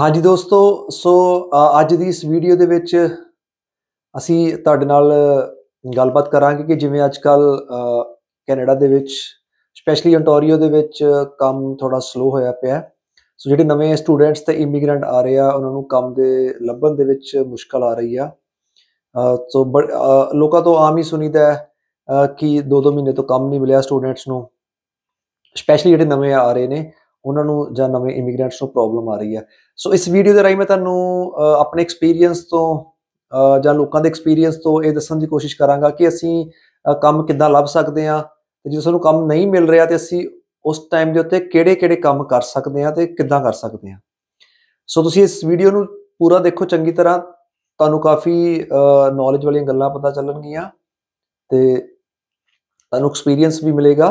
ਹਾਂਜੀ ਦੋਸਤੋ ਸੋ ਅੱਜ ਦੀ ਇਸ ਵੀਡੀਓ ਦੇ ਵਿੱਚ ਅਸੀਂ ਤੁਹਾਡੇ ਨਾਲ ਗੱਲਬਾਤ ਕਰਾਂਗੇ ਕਿ ਜਿਵੇਂ ਅੱਜ ਕੱਲ ਕੈਨੇਡਾ ਦੇ ਵਿੱਚ ਸਪੈਸ਼ਲੀ ਅੰਟੋਰੀਓ ਦੇ ਵਿੱਚ ਕੰਮ ਥੋੜਾ ਸਲੋ ਹੋਇਆ ਪਿਆ ਸੋ ਜਿਹੜੇ ਨਵੇਂ ਸਟੂਡੈਂਟਸ ਤੇ ਇਮੀਗ੍ਰੈਂਟ ਆ ਰਹੇ ਆ ਉਹਨਾਂ ਨੂੰ ਕੰਮ ਦੇ ਲੱਭਣ ਦੇ ਵਿੱਚ ਮੁਸ਼ਕਲ ਆ ਰਹੀ ਆ ਸੋ ਲੋਕਾਂ ਤੋਂ ਆਮ ਹੀ ਸੁਣੀਦਾ ਹੈ ਕਿ 2-2 ਮਹੀਨੇ ਤੋਂ ਕੰਮ ਨਹੀਂ ਮਿਲਿਆ ਸਟੂਡੈਂਟਸ ਨੂੰ ਸਪੈਸ਼ਲੀ ਜਿਹੜੇ ਨਵੇਂ ਆ ਰਹੇ ਨੇ ਉਹਨਾਂ ਨੂੰ ਜਾਂ ਨਵੇਂ ਇਮੀਗ੍ਰੈਂਟਸ ਨੂੰ ਪ੍ਰੋਬਲਮ ਆ ਰਹੀ ਹੈ ਸੋ ਇਸ ਵੀਡੀਓ ਦੇ ਰਾਹੀਂ ਮੈਂ ਤੁਹਾਨੂੰ ਆਪਣੇ ਐਕਸਪੀਰੀਅੰਸ ਤੋਂ ਜਾਂ ਲੋਕਾਂ ਦੇ ਐਕਸਪੀਰੀਅੰਸ ਤੋਂ ਇਹ ਦੱਸਣ ਦੀ ਕੋਸ਼ਿਸ਼ ਕਰਾਂਗਾ ਕਿ ਅਸੀਂ ਕੰਮ ਕਿੱਦਾਂ ਲੱਭ ਸਕਦੇ ਆ ਤੇ ਜੇ ਸਾਨੂੰ ਕੰਮ ਨਹੀਂ ਮਿਲ ਰਿਹਾ ਤੇ ਅਸੀਂ ਉਸ ਟਾਈਮ ਦੇ ਉੱਤੇ ਕਿਹੜੇ-ਕਿਹੜੇ ਕੰਮ ਕਰ ਸਕਦੇ ਆ ਤੇ ਕਿੱਦਾਂ ਕਰ ਸਕਦੇ ਆ ਸੋ ਤੁਸੀਂ ਇਸ ਵੀਡੀਓ ਨੂੰ ਪੂਰਾ ਦੇਖੋ ਚੰਗੀ ਤਰ੍ਹਾਂ ਤੁਹਾਨੂੰ ਕਾਫੀ ਨੌਲੇਜ ਵਾਲੀਆਂ ਗੱਲਾਂ ਪਤਾ ਚੱਲਣਗੀਆਂ ਤੇ ਤੁਹਾਨੂੰ ਐਕਸਪੀਰੀਅੰਸ ਵੀ ਮਿਲੇਗਾ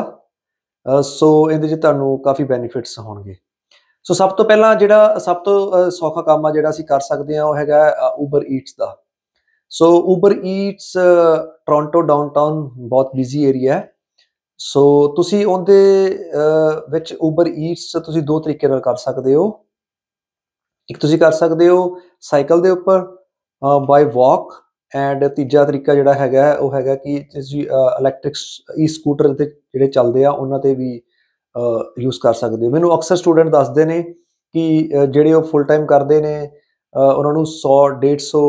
ਸੋ ਇਹਦੇ 'ਚ ਤੁਹਾਨੂੰ ਕਾਫੀ ਬੈਨੀਫਿਟਸ ਹੋਣਗੇ ਸੋ ਸਭ ਤੋਂ ਪਹਿਲਾਂ ਜਿਹੜਾ ਸਭ ਤੋਂ ਸੌਖਾ ਕੰਮ ਆ ਜਿਹੜਾ ਅਸੀਂ ਕਰ ਸਕਦੇ ਆ ਉਹ ਹੈਗਾ Uber Eats ਦਾ so Uber Eats Toronto downtown ਬਹੁਤ ਬਿਜ਼ੀ ਏਰੀਆ ਹੈ ਸੋ ਤੁਸੀਂ ਉਹਦੇ ਵਿੱਚ Uber Eats ਤੁਸੀਂ ਦੋ ਤਰੀਕੇ ਨਾਲ ਕਰ ਸਕਦੇ ਹੋ ਇੱਕ ਤੁਸੀਂ ਕਰ ਸਕਦੇ ਹੋ ਸਾਈਕਲ ਦੇ ਉੱਪਰ ਬਾਈ ਵਾਕ ਐਂਡ ਤੀਜਾ ਤਰੀਕਾ ਜਿਹੜਾ ਹੈਗਾ ਉਹ ਹੈਗਾ ਕਿ ਤੁਸੀਂ ਇਲੈਕਟ੍ਰਿਕ ਈ ਸਕੂਟਰ ਤੇ ਜਿਹੜੇ ਚੱਲਦੇ ਆ ਉਹਨਾਂ ਤੇ ਵੀ ਯੂਜ਼ ਕਰ ਸਕਦੇ ਹੋ ਮੈਨੂੰ ਅਕਸਰ ਸਟੂਡੈਂਟ ਦੱਸਦੇ ਨੇ ਕਿ ਜਿਹੜੇ ਉਹ ਫੁੱਲ ਟਾਈਮ ਕਰਦੇ ਨੇ ਉਹਨਾਂ ਨੂੰ 100 150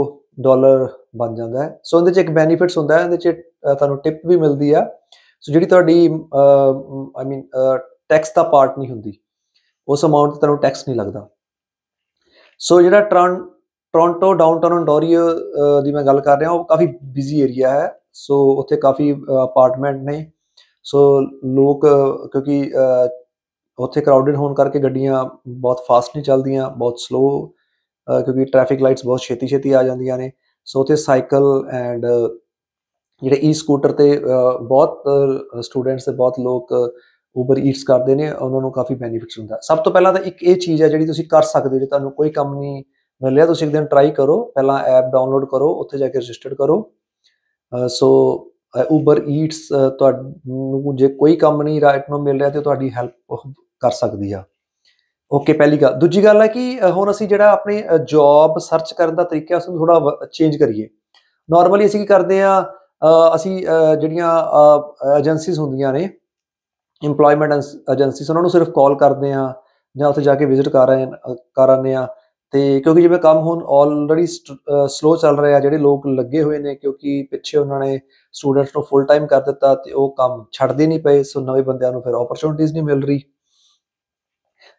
ਡਾਲਰ ਬਣ ਜਾਂਦਾ ਹੈ ਸੋ ਇਹਦੇ ਚ ਇੱਕ ਬੈਨੀਫਿਟਸ ਹੁੰਦਾ ਹੈ ਇਹਦੇ ਚ ਤੁਹਾਨੂੰ ਟਿਪ ਵੀ ਮਿਲਦੀ ਆ ਸੋ ਜਿਹੜੀ ਤੁਹਾਡੀ ਆਈ ਮੀਨ ਟੈਕਸ ਦਾ ਪਾਰਟ ਨਹੀਂ ਹੁੰਦੀ ਉਸ ਅਮਾਉਂਟ ਤੇ ਤੁਹਾਨੂੰ ਟੈਕਸ ਨਹੀਂ ਲੱਗਦਾ ਸੋ ਜਿਹੜਾ ਟਰਨ ਟੋਰਾਂਟੋ ਡਾਊਨਟਾਊਨ ਅੰਟੋਰੀਓ ਦੀ ਮੈਂ ਗੱਲ ਕਰ ਰਿਹਾ ਉਹ ਕਾਫੀ ਬਿਜ਼ੀ ਏਰੀਆ ਹੈ ਸੋ ਉੱਥੇ ਕਾਫੀ ਅਪਾਰਟਮੈਂਟ ਨੇ ਸੋ ਲੋਕ ਕਿਉਂਕਿ ਉੱਥੇ ਕਰਾਊਡਡ ਹੋਣ ਕਰਕੇ ਗੱਡੀਆਂ ਬਹੁਤ ਫਾਸਟ ਨਹੀਂ ਚੱਲਦੀਆਂ ਬਹੁਤ ਸਲੋ ਕਿਉਂਕਿ ਟ੍ਰੈਫਿਕ ਲਾਈਟਸ ਬਹੁਤ ਛੇਤੀ ਛੇਤੀ ਆ ਜਾਂਦੀਆਂ ਨੇ ਸੋ ਉੱਥੇ ਸਾਈਕਲ ਐਂਡ ਜਿਹੜੇ ਈ ਸਕੂਟਰ ਤੇ ਬਹੁਤ ਸਟੂਡੈਂਟਸ ਤੇ ਬਹੁਤ ਲੋਕ ਉਬਰ ਈਟਸ ਕਰਦੇ ਨੇ ਉਹਨਾਂ ਨੂੰ ਕਾਫੀ ਬੈਨੀਫਿਟਸ ਹੁੰਦਾ ਸਭ ਤੋਂ ਪਹਿਲਾਂ ਤਾਂ ਇੱਕ ਇਹ ਚੀਜ਼ ਹੈ ਜਿਹੜੀ ਤੁਸੀਂ ਕਰ ਸਕਦੇ ਜੇ ਤੁਹਾਨੂੰ ਕੋਈ ਕੰਮ ਨਹੀਂ ਲਿਆ ਤੁਸੀਂ ਇੱਕ ਦਿਨ ਟਰਾਈ ਕਰੋ ਪਹਿਲਾਂ ਐਪ ਡਾਊਨਲੋਡ ਕਰੋ ਉੱਥੇ ਜਾ ਕੇ ਰਜਿਸਟਰ ਕਰੋ ਸੋ ਉਬਰ ਈਟਸ ਤੁਹਾਨੂੰ ਜੇ ਕੋਈ ਕੰਮ ਨਹੀਂ ਰਾਈਟ ਨੂੰ ਮਿਲ ਰਿਹਾ ਤੇ ਤੁਹਾਡੀ ਹੈਲਪ ਕਰ ਸਕਦੀ ਆ ਓਕੇ ਪਹਿਲੀ ਗੱਲ ਦੂਜੀ ਗੱਲ ਹੈ ਕਿ ਹੁਣ ਅਸੀਂ ਜਿਹੜਾ ਆਪਣੇ ਜੌਬ ਸਰਚ ਕਰਨ ਦਾ ਤਰੀਕਾ ਉਸ ਨੂੰ ਥੋੜਾ ਚੇਂਜ ਕਰੀਏ ਨਾਰਮਲੀ ਅਸੀਂ ਕੀ ਕਰਦੇ ਆ ਅਸੀਂ ਜਿਹੜੀਆਂ ਏਜੰਸੀਜ਼ ਹੁੰਦੀਆਂ ਨੇ এমਪਲੋਇਮੈਂਟ ਏਜੰਸੀਜ਼ ਉਹਨਾਂ ਨੂੰ ਸਿਰਫ ਕਾਲ ਕਰਦੇ ਆ ਜਾਂ ਉੱਥੇ ਜਾ ਕੇ ਵਿਜ਼ਿਟ ਕਰ ਰਹੇ ਆ ਆਨੇ ਆ ਤੇ ਕਿਉਂਕਿ ਜਿਵੇਂ ਕੰਮ ਹੁਣ ਆਲਰੇਡੀ ਸਲੋ ਚੱਲ ਰਿਹਾ ਜਿਹੜੇ ਲੋਕ ਲੱਗੇ ਹੋਏ ਨੇ ਕਿਉਂਕਿ ਪਿੱਛੇ ਉਹਨਾਂ ਨੇ ਸਟੂਡੈਂਟਸ ਨੂੰ ਫੁੱਲ ਟਾਈਮ ਕਰ ਦਿੱਤਾ ਤੇ ਉਹ ਕੰਮ ਛੱਡਦੇ ਨਹੀਂ ਪਏ ਸੋ ਨਵੇਂ ਬੰਦਿਆਂ ਨੂੰ ਫਿਰ ਓਪਰਚੁਨਿਟੀਆਂ ਨਹੀਂ ਮਿਲ ਰਹੀ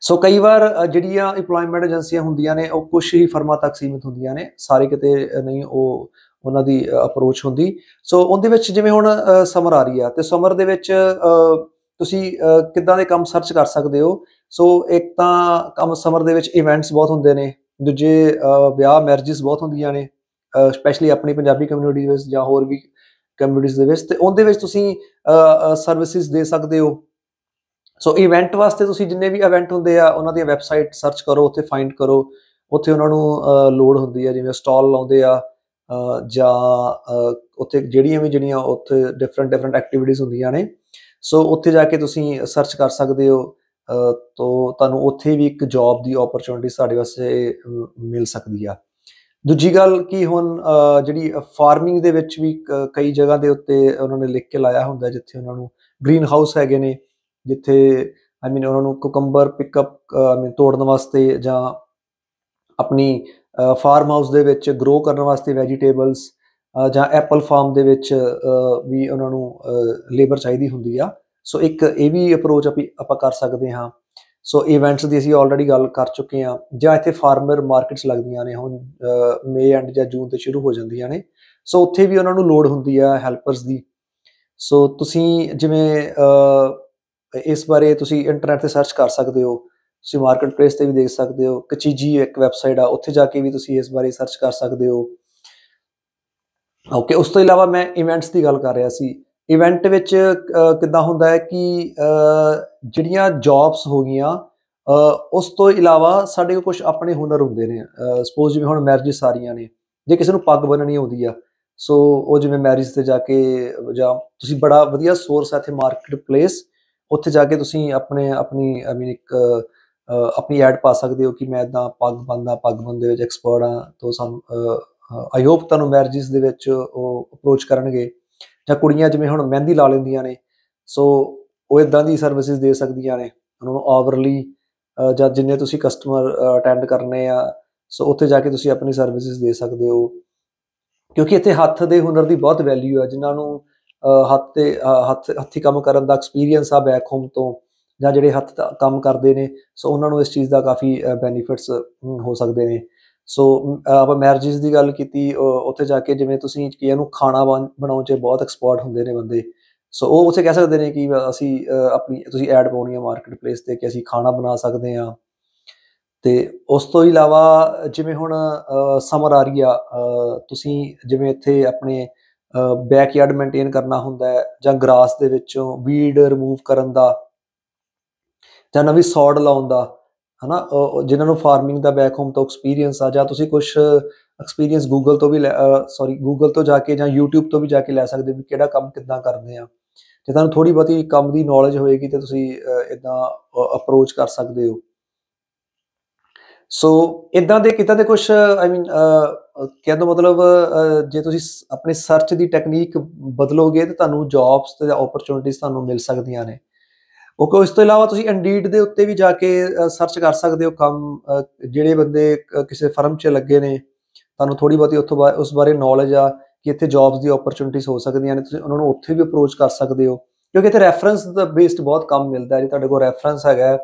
ਸੋ ਕਈ ਵਾਰ ਜਿਹੜੀਆਂ ਏਮਪਲੋਇਮੈਂਟ ਏਜੰਸੀਆਂ ਹੁੰਦੀਆਂ ਨੇ ਉਹ ਕੁਝ ਹੀ ਫਰਮਾਂ ਤੱਕ ਸੀਮਿਤ ਹੁੰਦੀਆਂ ਨੇ ਸਾਰੇ ਕਿਤੇ ਨਹੀਂ ਉਹ ਉਹਨਾਂ ਦੀ ਅਪਰੋਚ ਹੁੰਦੀ ਸੋ ਉਹਦੇ ਵਿੱਚ ਜਿਵੇਂ ਹੁਣ ਸਮਰ ਆ ਰਹੀ ਆ ਤੇ ਸਮਰ ਦੇ ਵਿੱਚ ਤੁਸੀਂ ਕਿੱਦਾਂ ਦੇ ਕੰਮ ਸਰਚ ਕਰ ਸਕਦੇ ਹੋ ਸੋ ਇੱਕ ਤਾਂ ਕੰਮ ਸਮਰ ਦੇ ਵਿੱਚ ਇਵੈਂਟਸ ਬਹੁਤ ਹੁੰਦੇ ਨੇ ਦੂਜੇ ਵਿਆਹ ਮੈਰਿਜਸ ਬਹੁਤ ਹੁੰਦੀਆਂ ਨੇ ਸਪੈਸ਼ਲੀ ਆਪਣੀ ਪੰਜਾਬੀ ਕਮਿਊਨਿਟੀ ਵਿੱਚ ਜਾਂ ਹੋਰ ਵੀ ਕਮਿਊਨਿਟੀਜ਼ ਦੇ ਵਿੱਚ ਤੇ ਉਹਦੇ ਵਿੱਚ ਤੁਸੀਂ ਸਰਵਿਸਿਜ਼ ਦੇ ਸਕਦੇ ਹੋ ਸੋ ਇਵੈਂਟ ਵਾਸਤੇ ਤੁਸੀਂ ਜਿੰਨੇ ਵੀ ਇਵੈਂਟ ਹੁੰਦੇ ਆ ਉਹਨਾਂ ਦੀ ਵੈਬਸਾਈਟ ਸਰਚ ਕਰੋ ਉੱਥੇ ਫਾਈਂਡ ਕਰੋ ਉੱਥੇ ਉਹਨਾਂ ਨੂੰ ਲੋਡ ਹੁੰਦੀ ਆ ਜਿਵੇਂ ਸਟਾਲ ਲਾਉਂਦੇ ਆ ਜਾਂ ਉੱਥੇ ਜਿਹੜੀਆਂ ਵੀ ਜਿਹੜੀਆਂ ਉੱਥੇ ਡਿਫਰੈਂਟ ਡਿਫਰੈਂਟ ਐਕਟੀਵਿਟੀਜ਼ ਹੁੰਦੀਆਂ ਨੇ ਸੋ ਉੱਥੇ ਜਾ ਕੇ ਤੁਸੀਂ ਸਰਚ ਕਰ ਸਕਦੇ ਹੋ ਤੋ ਤੁਹਾਨੂੰ ਉੱਥੇ ਵੀ ਇੱਕ ਜੌਬ ਦੀ ਓਪਰਚੁਨਿਟੀ ਸਾਡੇ ਵਾਸਤੇ ਮਿਲ ਸਕਦੀ ਆ ਦੂਜੀ ਗੱਲ ਕੀ ਹੁਣ ਜਿਹੜੀ ਫਾਰਮਿੰਗ ਦੇ ਵਿੱਚ ਵੀ ਕਈ ਜਗ੍ਹਾ ਦੇ ਉੱਤੇ ਉਹਨਾਂ ਨੇ ਲਿਖ ਕੇ ਲਾਇਆ ਹੁੰਦਾ ਜਿੱਥੇ ਉਹਨਾਂ ਨੂੰ ਗ੍ਰੀਨ ਹਾਊਸ ਹੈਗੇ ਨੇ ਜਿੱਥੇ ਆਈ ਮੀਨ ਉਹਨਾਂ ਨੂੰ ਕੁਕੰਬਰ ਪਿਕਅਪ ਆਈ ਮੀਨ ਤੋੜਨ ਵਾਸਤੇ ਜਾਂ ਆਪਣੀ ਫਾਰਮ ਹਾਊਸ ਦੇ ਵਿੱਚ ਗਰੋ ਕਰਨ ਵਾਸਤੇ ਵੈਜੀਟੇਬਲਸ ਜਾਂ ਐਪਲ ਫਾਰਮ ਦੇ ਵਿੱਚ ਵੀ ਉਹਨਾਂ ਨੂੰ ਲੇਬਰ ਚਾਹੀਦੀ ਹੁੰਦੀ ਆ ਸੋ ਇੱਕ ਇਹ ਵੀ ਅਪਰੋਚ ਆਪਾਂ ਕਰ ਸਕਦੇ ਹਾਂ ਸੋ ਇਵੈਂਟਸ ਦੀ ਅਸੀਂ ਆਲਰੇਡੀ ਗੱਲ ਕਰ ਚੁੱਕੇ ਹਾਂ ਜਾਂ ਇੱਥੇ ਫਾਰਮਰ ਮਾਰਕੀਟਸ ਲੱਗਦੀਆਂ ਨੇ ਹੁਣ ਮੇ ਐਂਡ ਜਾਂ ਜੂਨ ਤੇ ਸ਼ੁਰੂ ਹੋ ਜਾਂਦੀਆਂ ਨੇ ਸੋ ਉੱਥੇ ਵੀ ਉਹਨਾਂ ਨੂੰ ਲੋਡ ਹੁੰਦੀ ਆ ਹੈਲਪਰਸ ਦੀ ਸੋ ਤੁਸੀਂ ਜਿਵੇਂ ਇਸ ਬਾਰੇ ਤੁਸੀਂ ਇੰਟਰਨੈਟ ਤੇ ਸਰਚ ਕਰ ਸਕਦੇ ਹੋ ਤੁਸੀਂ ਮਾਰਕੀਟ ਪਲੇਸ ਤੇ ਵੀ ਦੇਖ ਸਕਦੇ ਹੋ ਕਚੀਜੀ ਇੱਕ ਵੈਬਸਾਈਟ ਆ ਉੱਥੇ ਜਾ ਕੇ ਵੀ ਤੁਸੀਂ ਇਸ ਬਾਰੇ ਸਰਚ ਕਰ ਸਕਦੇ ਹੋ ਓਕੇ ਉਸ ਤੋਂ ਇਲਾਵਾ ਮੈਂ ਇਵੈਂਟਸ ਦੀ ਗੱਲ ਕਰ ਰਿਹਾ ਸੀ ਇਵੈਂਟ ਵਿੱਚ ਕਿਦਾਂ ਹੁੰਦਾ ਹੈ ਕਿ ਜਿਹੜੀਆਂ ਜੌਬਸ ਹੋ ਗਈਆਂ ਉਸ ਤੋਂ ਇਲਾਵਾ ਸਾਡੇ ਕੋਲ ਕੁਝ ਆਪਣੇ ਹੁਨਰ ਹੁੰਦੇ ਨੇ ਸਪੋਜ਼ ਜਿਵੇਂ ਹੁਣ ਮੈਰਿਜਸ ਸਾਰੀਆਂ ਨੇ ਜੇ ਕਿਸੇ ਨੂੰ ਪੱਗ ਬੰਨਣੀ ਆਉਂਦੀ ਆ ਸੋ ਉਹ ਜਿਵੇਂ ਮੈਰਿਜ ਤੇ ਜਾ ਕੇ ਜਾਂ ਤੁਸੀਂ ਬੜਾ ਵਧੀਆ ਸੋਰਸ ਹੈ ਇੱਥੇ ਮਾਰਕੀਟ ਪਲੇਸ ਉੱਥੇ ਜਾ ਕੇ ਤੁਸੀਂ ਆਪਣੇ ਆਪਣੀ ਆਈ ਮੀਨ ਇੱਕ ਆਪਣੀ ਐਡ ਪਾ ਸਕਦੇ ਹੋ ਕਿ ਮੈਂ ਇਦਾਂ ਪੱਗ ਬੰਨਦਾ ਪੱਗ ਦੇ ਵਿੱਚ ਐਕਸਪਰਟ ਆ ਤੋਂ ਸਾਨੂੰ ਆਈ ਹੋਪ ਤੁਹਾਨੂੰ ਮੈਰਿਜਸ ਦੇ ਵਿੱਚ ਉਹ ਅਪਰੋਚ ਕਰਨਗੇ ਜਾਂ ਕੁੜੀਆਂ ਜਿਵੇਂ ਹੁਣ ਮਹਿੰਦੀ ਲਾ ਲੈਂਦੀਆਂ ਨੇ ਸੋ ਉਹ ਇਦਾਂ ਦੀ ਸਰਵਿਸਿਜ਼ ਦੇ ਸਕਦੀਆਂ ਨੇ ਉਹਨਾਂ ਨੂੰ ਆਵਰਲੀ ਜਾਂ ਜਿੰਨੇ ਤੁਸੀਂ ਕਸਟਮਰ ਅਟੈਂਡ ਕਰਨੇ ਆ ਸੋ ਉੱਥੇ ਜਾ ਕੇ ਤੁਸੀਂ ਆਪਣੀ ਸਰਵਿਸਿਜ਼ ਦੇ ਸਕਦੇ ਹੋ ਕਿਉਂਕਿ ਇੱਥੇ ਹੱਥ ਦੇ ਹੁਨਰ ਦੀ ਬਹੁਤ ਵੈਲਿਊ ਹੈ ਜਿਨ੍ਹਾਂ ਨੂੰ ਹੱਥ ਤੇ ਹੱਥ ਹੱਥੀ ਕੰਮ ਕਰਨ ਦਾ ਐਕਸਪੀਰੀਅੰਸ ਆ ਬੈਕ ਹੋਮ ਤੋਂ ਜਾਂ ਜਿਹੜੇ ਹੱਥ ਕੰਮ ਕਰਦੇ ਨੇ ਸੋ ਉਹਨਾਂ ਨੂੰ ਇਸ ਚੀਜ਼ ਦਾ ਕਾਫੀ ਬੈਨੀਫਿਟਸ ਹੋ ਸਕਦੇ ਨੇ ਸੋ ਆਪਾਂ ਮੈਰਿਜਸ ਦੀ ਗੱਲ ਕੀਤੀ ਉੱਥੇ ਜਾ ਕੇ ਜਿਵੇਂ ਤੁਸੀਂ ਕਿਹਾ ਨੂੰ ਖਾਣਾ ਬਣਾਉਣ 'ਚ ਬਹੁਤ ਐਕਸਪਰਟ ਹੁੰਦੇ ਨੇ ਬੰਦੇ ਸੋ ਉਹ ਉੱਥੇ ਕਹਿ ਸਕਦੇ ਨੇ ਕਿ ਅਸੀਂ ਆਪਣੀ ਤੁਸੀਂ ਐਡ ਪਾਉਣੀ ਹੈ ਮਾਰਕੀਟ ਪਲੇਸ ਤੇ ਕਿ ਅਸੀਂ ਖਾਣਾ ਬਣਾ ਸਕਦੇ ਆ ਤੇ ਉਸ ਤੋਂ ਇਲਾਵਾ ਜਿਵੇਂ ਹੁਣ ਸਮਰ ਆ ਰਹੀ ਆ ਤੁਸੀਂ ਜਿਵੇਂ ਇੱਥੇ ਆਪਣੇ ਬੈਕਯਾਰਡ ਮੇਨਟੇਨ ਕਰਨਾ ਹੁੰਦਾ ਹੈ ਜਾਂ ਗਰਾਸ ਦੇ ਵਿੱਚੋਂ ਵੀਡ ਰਿਮੂਵ ਕਰਨ ਦਾ ਜਾਂ ਨਵੀਂ ਸੌੜ ਲਾਉਣ ਦਾ ਹਨਾ ਜਿਨ੍ਹਾਂ ਨੂੰ ਫਾਰਮਿੰਗ ਦਾ ਬੈਕ ਹੋਮ ਤੋਂ ਐਕਸਪੀਰੀਅੰਸ ਆ ਜਾਂ ਤੁਸੀਂ ਕੁਝ ਐਕਸਪੀਰੀਅੰਸ ਗੂਗਲ ਤੋਂ ਵੀ ਸੌਰੀ ਗੂਗਲ ਤੋਂ ਜਾ ਕੇ ਜਾਂ YouTube ਤੋਂ ਵੀ ਜਾ ਕੇ ਲੈ ਸਕਦੇ ਵੀ ਕਿਹੜਾ ਕੰਮ ਕਿੱਦਾਂ ਕਰਦੇ ਆ ਜੇ ਤੁਹਾਨੂੰ ਥੋੜੀ ਬਹੁਤੀ ਕੰਮ ਦੀ ਨੌਲੇਜ ਹੋਏਗੀ ਤੇ ਤੁਸੀਂ ਇਦਾਂ ਅਪਰੋਚ ਕਰ ਸਕਦੇ ਹੋ ਸੋ ਇਦਾਂ ਦੇ ਕਿਤਾ ਦੇ ਕੁਝ ਆਈ ਮੀਨ ਕਹਿਣ ਦਾ ਮਤਲਬ ਜੇ ਤੁਸੀਂ ਆਪਣੇ ਸਰਚ ਦੀ ਟੈਕਨੀਕ ਬਦਲੋਗੇ ਤੇ ਤੁਹਾਨੂੰ ਜੌਬਸ ਤੇ ਓਪਰਚੁਨਿਟੀਆਂ ਤੁਹਾਨੂੰ ਮਿਲ ਸਕਦੀਆਂ ਨੇ ਓਕੇ ਇਸ ਤੋਂ ਇਲਾਵਾ ਤੁਸੀਂ ਇੰਡੀਡ ਦੇ ਉੱਤੇ ਵੀ ਜਾ ਕੇ ਸਰਚ ਕਰ ਸਕਦੇ ਹੋ ਕੰਮ ਜਿਹੜੇ ਬੰਦੇ ਕਿਸੇ ਫਰਮ 'ਚ ਲੱਗੇ ਨੇ ਤੁਹਾਨੂੰ ਥੋੜੀ ਬਹੁਤੀ ਉੱਥੋਂ ਉਸ ਬਾਰੇ ਨੌਲੇਜ ਆ ਕਿ ਇੱਥੇ ਜੌਬਸ ਦੀ ਓਪਰਚ्युनिटीज ਹੋ ਸਕਦੀਆਂ ਨੇ ਤੁਸੀਂ ਉਹਨਾਂ ਨੂੰ ਉੱਥੇ ਵੀ ਅਪਰੋਚ ਕਰ ਸਕਦੇ ਹੋ ਕਿਉਂਕਿ ਇੱਥੇ ਰੈਫਰੈਂਸ ਦਾ ਬੇਸਡ ਬਹੁਤ ਕੰਮ ਮਿਲਦਾ ਜੇ ਤੁਹਾਡੇ ਕੋਲ ਰੈਫਰੈਂਸ ਹੈਗਾ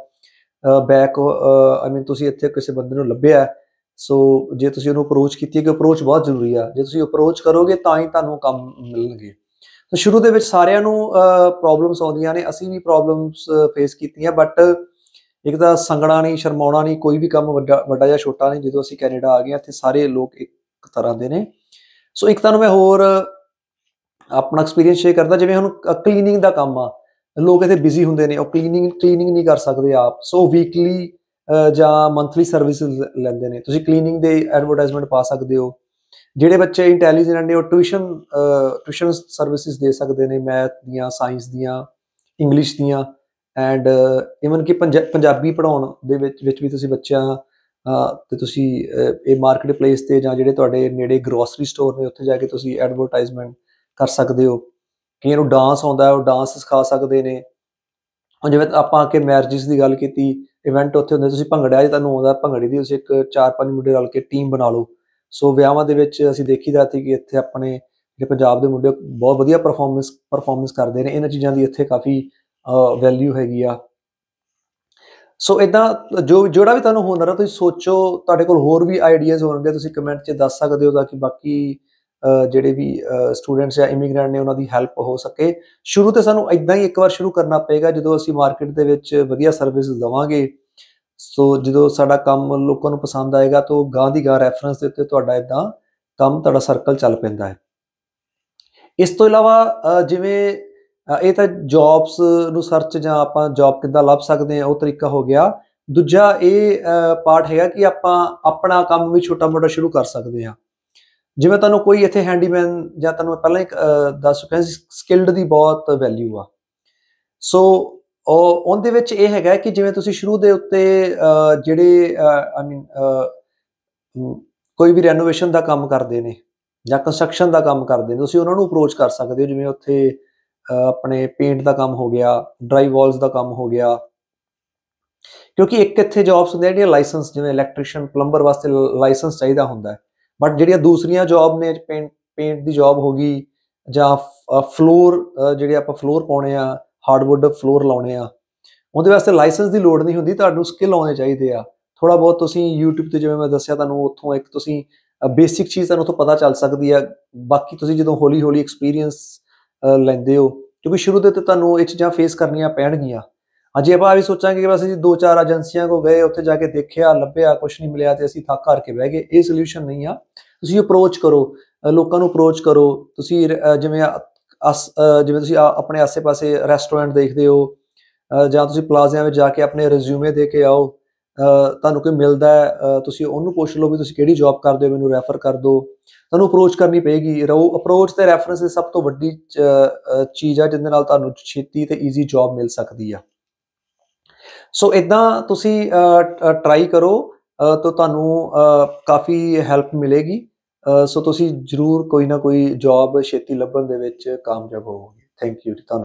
ਬੈਕ ਆਈ ਮੀਨ ਤੁਸੀਂ ਇੱਥੇ ਕਿਸੇ ਬੰਦੇ ਨੂੰ ਲੱਭਿਆ ਸੋ ਜੇ ਤੁਸੀਂ ਉਹਨੂੰ ਅਪਰੋਚ ਕੀਤੀ ਹੈ ਕਿ ਅਪਰੋਚ ਬਹੁਤ ਜ਼ਰੂਰੀ ਆ ਜੇ ਤੁਸੀਂ ਅਪਰੋਚ ਕਰੋਗੇ ਤਾਂ ਹੀ ਤੁਹਾਨੂੰ ਕੰਮ ਮਿਲਣਗੇ ਸੋ ਸ਼ੁਰੂ ਦੇ ਵਿੱਚ ਸਾਰਿਆਂ ਨੂੰ ਪ੍ਰੋਬਲਮਸ ਆਉਂਦੀਆਂ ਨੇ ਅਸੀਂ ਵੀ ਪ੍ਰੋਬਲਮਸ ਫੇਸ ਕੀਤੀਆਂ ਬਟ ਇੱਕ ਤਾਂ ਸੰਗੜਾ ਨਹੀਂ ਸ਼ਰਮਾਉਣਾ ਨਹੀਂ ਕੋਈ ਵੀ ਕੰਮ ਵੱਡਾ ਵੱਡਾ ਜਾਂ ਛੋਟਾ ਨਹੀਂ ਜਦੋਂ ਅਸੀਂ ਕੈਨੇਡਾ ਆ ਗਏ ਇੱਥੇ ਸਾਰੇ ਲੋਕ ਇੱਕ ਤਰ੍ਹਾਂ ਦੇ ਨੇ ਸੋ ਇੱਕ ਤਾਂ ਮੈਂ ਹੋਰ ਆਪਣਾ ਐਕਸਪੀਰੀਅੰਸ ਸ਼ੇਅਰ ਕਰਦਾ ਜਿਵੇਂ ਹੁਣ ਕਲੀਨਿੰਗ ਦਾ ਕੰਮ ਆ ਲੋਕ ਇੱਥੇ ਬਿਜ਼ੀ ਹੁੰਦੇ ਨੇ ਉਹ ਕਲੀਨਿੰਗ ਕਲੀਨਿੰਗ ਨਹੀਂ ਕਰ ਸਕਦੇ ਆਪ ਸੋ ਵੀਕਲੀ ਜਾਂ ਮੰਥਲੀ ਸਰਵਿਸ ਲੈਂਦੇ ਨੇ ਤੁਸੀਂ ਕਲੀਨਿੰਗ ਦੇ ਐਡਵਰਟਾਈਜ਼ਮੈਂਟ ਪਾ ਸਕਦੇ ਹੋ ਜਿਹੜੇ ਬੱਚੇ ਇੰਟੈਲੀਜੈਂਟ ਨੇ ਉਹ ਟਿਊਸ਼ਨ ਟਿਊਸ਼ਨ ਸਰਵਿਸਿਜ਼ ਦੇ ਸਕਦੇ ਨੇ ਮੈਥ ਦੀਆਂ ਸਾਇੰਸ ਦੀਆਂ ਇੰਗਲਿਸ਼ ਦੀਆਂ ਐਂਡ ਇਵਨ ਕਿ ਪੰਜਾਬੀ ਪੜਾਉਣ ਦੇ ਵਿੱਚ ਵਿੱਚ ਵੀ ਤੁਸੀਂ ਬੱਚਿਆਂ ਤੇ ਤੁਸੀਂ ਇਹ ਮਾਰਕੀਟ ਪਲੇਸ ਤੇ ਜਾਂ ਜਿਹੜੇ ਤੁਹਾਡੇ ਨੇੜੇ ਗਰੋਸਰੀ ਸਟੋਰ ਨੇ ਉੱਥੇ ਜਾ ਕੇ ਤੁਸੀਂ ਐਡਵਰਟਾਈਜ਼ਮੈਂਟ ਕਰ ਸਕਦੇ ਹੋ ਕਈਆਂ ਨੂੰ ਡਾਂਸ ਆਉਂਦਾ ਹੈ ਉਹ ਡਾਂਸ ਸਿਖਾ ਸਕਦੇ ਨੇ ਉਹ ਜਿਵੇਂ ਆਪਾਂ ਕਿ ਮੈਰਿਜਸ ਦੀ ਗੱਲ ਕੀਤੀ ਇਵੈਂਟ ਉੱਥੇ ਹੁੰਦੇ ਤੁਸੀਂ ਭੰਗੜਾ ਜੇ ਤੁਹਾਨੂੰ ਆਉਂਦਾ ਭੰਗੜੇ ਦੀ ਤੁਸੀਂ ਇੱਕ 4-5 ਮੁੰਡੇ ਰਲ ਕੇ ਟੀਮ ਬਣਾ ਲਓ ਸੋ ਵਿਆਹਾਂ ਦੇ ਵਿੱਚ ਅਸੀਂ ਦੇਖੀਦਾ ਸੀ ਕਿ ਇੱਥੇ ਆਪਣੇ ਜਿਹੜੇ ਪੰਜਾਬ ਦੇ ਮੁੰਡੇ ਬਹੁਤ ਵਧੀਆ ਪਰਫਾਰਮੈਂਸ ਪਰਫਾਰਮੈਂਸ ਕਰਦੇ ਨੇ ਇਹਨਾਂ ਚੀਜ਼ਾਂ ਦੀ ਇੱਥੇ ਕਾਫੀ ਵੈਲਿਊ ਹੈਗੀ ਆ ਸੋ ਇਦਾਂ ਜੋ ਜਿਹੜਾ ਵੀ ਤੁਹਾਨੂੰ ਹੁਨਰ ਆ ਤੁਸੀਂ ਸੋਚੋ ਤੁਹਾਡੇ ਕੋਲ ਹੋਰ ਵੀ ਆਈਡੀਆਜ਼ ਹੋਣਗੇ ਤੁਸੀਂ ਕਮੈਂਟ 'ਚ ਦੱਸ ਸਕਦੇ ਹੋ ਤਾਂ ਕਿ ਬਾਕੀ ਜਿਹੜੇ ਵੀ ਸਟੂਡੈਂਟਸ ਜਾਂ ਇਮੀਗ੍ਰੈਂਟ ਨੇ ਉਹਨਾਂ ਦੀ ਹੈਲਪ ਹੋ ਸਕੇ ਸ਼ੁਰੂ ਤੇ ਸਾਨੂੰ ਇਦਾਂ ਹੀ ਇੱਕ ਵਾਰ ਸ਼ੁਰੂ ਕਰਨਾ ਪਏਗਾ ਜਦੋਂ ਅਸੀਂ ਮਾਰਕੀਟ ਦੇ ਵਿੱਚ ਵਧੀਆ ਸਰਵਿਸ ਦਵਾਂਗੇ ਸੋ ਜਦੋਂ ਸਾਡਾ ਕੰਮ ਲੋਕਾਂ ਨੂੰ ਪਸੰਦ ਆਏਗਾ ਤਾਂ ਗਾਂ ਦੀ ਗਾਂ ਰੈਫਰੈਂਸ ਦੇ ਉੱਤੇ ਤੁਹਾਡਾ ਇਦਾਂ ਕੰਮ ਤੁਹਾਡਾ ਸਰਕਲ ਚੱਲ ਪੈਂਦਾ ਹੈ ਇਸ ਤੋਂ ਇਲਾਵਾ ਜਿਵੇਂ ਇਹ ਤਾਂ ਜੌਬਸ ਨੂੰ ਸਰਚ ਜਾਂ ਆਪਾਂ ਜੌਬ ਕਿੱਦਾਂ ਲੱਭ ਸਕਦੇ ਆ ਉਹ ਤਰੀਕਾ ਹੋ ਗਿਆ ਦੂਜਾ ਇਹ ਪਾਰਟ ਹੈਗਾ ਕਿ ਆਪਾਂ ਆਪਣਾ ਕੰਮ ਵੀ ਛੋਟਾ-ਮੋਟਾ ਸ਼ੁਰੂ ਕਰ ਸਕਦੇ ਆ ਜਿਵੇਂ ਤੁਹਾਨੂੰ ਕੋਈ ਇੱਥੇ ਹੈਂਡੀਮੈਨ ਜਾਂ ਤੁਹਾਨੂੰ ਪਹਿਲਾਂ ਇੱਕ ਦੱਸ ਚੁੱਕਿਆ ਸੀ ਸਕਿਲਡ ਦੀ ਬਹੁਤ ਵੈਲਿਊ ਆ ਸੋ ਉਹ ਉਹਦੇ ਵਿੱਚ ਇਹ ਹੈਗਾ ਕਿ ਜਿਵੇਂ ਤੁਸੀਂ ਸ਼ੁਰੂ ਦੇ ਉੱਤੇ ਜਿਹੜੇ ਆਈ ਮੀਨ ਕੋਈ ਵੀ ਰੈਨੋਵੇਸ਼ਨ ਦਾ ਕੰਮ ਕਰਦੇ ਨੇ ਜਾਂ ਕੰਸਟਰਕਸ਼ਨ ਦਾ ਕੰਮ ਕਰਦੇ ਨੇ ਤੁਸੀਂ ਉਹਨਾਂ ਨੂੰ ਅਪਰੋਚ ਕਰ ਸਕਦੇ ਹੋ ਜਿਵੇਂ ਉੱਥੇ ਆਪਣੇ ਪੇਂਟ ਦਾ ਕੰਮ ਹੋ ਗਿਆ ਡਰਾਈ ਵਾਲਸ ਦਾ ਕੰਮ ਹੋ ਗਿਆ ਕਿਉਂਕਿ ਇੱਕ ਇੱਥੇ ਜੌਬਸ ਹੁੰਦੇ ਆ ਜਿਹੜੀਆਂ ਲਾਇਸੈਂਸ ਜਿਵੇਂ ਇਲੈਕਟ੍ਰੀਸ਼ੀਅਨ ਪਲੰਬਰ ਵਾਸਤੇ ਲਾਇਸੈਂਸ ਚਾਹੀਦਾ ਹੁੰਦਾ ਬਟ ਜਿਹੜੀਆਂ ਦੂਸਰੀਆਂ ਜੌਬ ਨੇ ਪੇਂਟ ਪੇਂਟ ਦੀ ਜੌਬ ਹੋ ਗਈ ਜਾਂ ਫਲੋਰ ਜਿਹੜੇ ਆਪਾਂ ਫਲੋਰ ਪਾਉਣੇ ਆ ਹਾਰਡਵੁੱਡ ਫਲੋਰ ਲਾਉਣੇ ਆ ਉਹਦੇ ਵਾਸਤੇ ਲਾਇਸੈਂਸ ਦੀ ਲੋੜ ਨਹੀਂ ਹੁੰਦੀ ਤੁਹਾਨੂੰ ਸਕਿੱਲ ਆਉਣੇ ਚਾਹੀਦੇ ਆ ਥੋੜਾ ਬਹੁਤ ਤੁਸੀਂ YouTube ਤੇ ਜਿਵੇਂ ਮੈਂ ਦੱਸਿਆ ਤੁਹਾਨੂੰ ਉੱਥੋਂ ਇੱਕ ਤੁਸੀਂ ਬੇਸਿਕ ਚੀਜ਼ ਤੁਹਾਨੂੰ ਉੱਥੋਂ ਪਤਾ ਚੱਲ ਸਕਦੀ ਆ ਬਾਕੀ ਤੁਸੀਂ ਜਦੋਂ ਹੌਲੀ ਹੌਲੀ ਐਕਸਪੀਰੀਅੰਸ ਲੈਂਦੇ ਹੋ ਕਿਉਂਕਿ ਸ਼ੁਰੂ ਦੇ ਤੇ ਤੁਹਾਨੂੰ ਇਹ ਚੀਜ਼ਾਂ ਫੇਸ ਕਰਨੀਆਂ ਪੈਣਗੀਆਂ ਅਜੇ ਆਪਾਂ ਵੀ ਸੋਚਾਂਗੇ ਕਿ ਬਸ ਜੀ ਦੋ ਚਾਰ ਏਜੰਸੀਆਂ ਕੋ ਗਏ ਉੱਥੇ ਜਾ ਕੇ ਦੇਖਿਆ ਲੱਭਿਆ ਕੁਝ ਨਹੀਂ ਮਿਲਿਆ ਤੇ ਅਸੀਂ ਥੱਕ ਹਾਰ ਕੇ ਬਹਿ ਗਏ ਇਹ ਸੋਲੂਸ਼ਨ ਨਹੀਂ ਆ ਤੁਸੀਂ ਅਪਰੋਚ ਕਰੋ ਲੋਕਾਂ ਨੂੰ ਅਪਰੋਚ ਕਰੋ ਤੁਸੀਂ ਜਿਵੇਂ ਜਿਵੇਂ ਤੁਸੀਂ ਆਪਣੇ ਆਸ-ਪਾਸੇ ਰੈਸਟੋਰੈਂਟ ਦੇਖਦੇ ਹੋ ਜਾਂ ਤੁਸੀਂ ਪਲਾਜ਼ਿਆਂ ਵਿੱਚ ਜਾ ਕੇ ਆਪਣੇ ਰਿਜ਼ਿਊਮੇ ਦੇ ਕੇ ਆਓ ਤੁਹਾਨੂੰ ਕੋਈ ਮਿਲਦਾ ਤੁਸੀਂ ਉਹਨੂੰ ਪੁੱਛ ਲਓ ਵੀ ਤੁਸੀਂ ਕਿਹੜੀ ਜੌਬ ਕਰਦੇ ਹੋ ਮੈਨੂੰ ਰੈਫਰ ਕਰ ਦਿਓ ਤੁਹਾਨੂੰ ਅਪਰੋਚ ਕਰਨੀ ਪਏਗੀ ਰੋ ਅਪਰੋਚ ਤੇ ਰੈਫਰੈਂਸ ਸਭ ਤੋਂ ਵੱਡੀ ਚੀਜ਼ ਆ ਜਿੰਦੇ ਨਾਲ ਤੁਹਾਨੂੰ ਛੇਤੀ ਤੇ ਈਜ਼ੀ ਜੌਬ ਮਿਲ ਸਕਦੀ ਆ ਸੋ ਇਦਾਂ ਤੁਸੀਂ ਟਰਾਈ ਕਰੋ ਤਾਂ ਤੁਹਾਨੂੰ ਕਾਫੀ ਹੈਲਪ ਮਿਲੇਗੀ ਸੋ ਤੁਸੀਂ ਜ਼ਰੂਰ ਕੋਈ ਨਾ ਕੋਈ ਜੌਬ ਛੇਤੀ ਲੱਭਣ ਦੇ ਵਿੱਚ ਕਾਮਯਾਬ ਹੋਵੋਗੇ ਥੈਂਕ ਯੂ ਜੀ